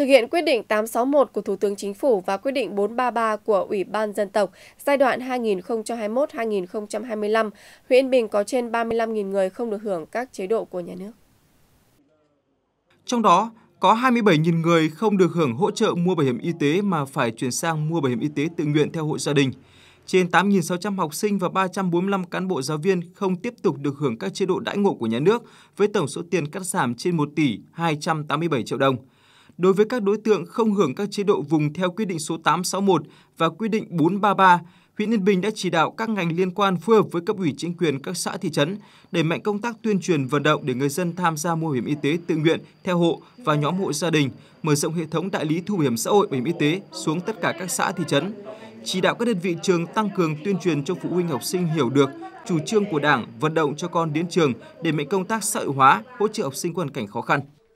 Thực hiện quyết định 861 của Thủ tướng Chính phủ và quyết định 433 của Ủy ban Dân tộc giai đoạn 2021-2025, huyện Bình có trên 35.000 người không được hưởng các chế độ của nhà nước. Trong đó, có 27.000 người không được hưởng hỗ trợ mua bảo hiểm y tế mà phải chuyển sang mua bảo hiểm y tế tự nguyện theo hộ gia đình. Trên 8.600 học sinh và 345 cán bộ giáo viên không tiếp tục được hưởng các chế độ đãi ngộ của nhà nước với tổng số tiền cắt giảm trên 1 tỷ 287 triệu đồng đối với các đối tượng không hưởng các chế độ vùng theo quy định số 861 và quy định 433, huyện Yên Bình đã chỉ đạo các ngành liên quan phối hợp với cấp ủy chính quyền các xã thị trấn đẩy mạnh công tác tuyên truyền vận động để người dân tham gia mua bảo hiểm y tế tự nguyện theo hộ và nhóm hộ gia đình, mở rộng hệ thống đại lý thu bảo hiểm xã hội bảo hiểm y tế xuống tất cả các xã thị trấn. Chỉ đạo các đơn vị trường tăng cường tuyên truyền cho phụ huynh học sinh hiểu được chủ trương của Đảng vận động cho con đến trường để mạnh công tác xã hội hóa, hỗ trợ học sinh có hoàn cảnh khó khăn.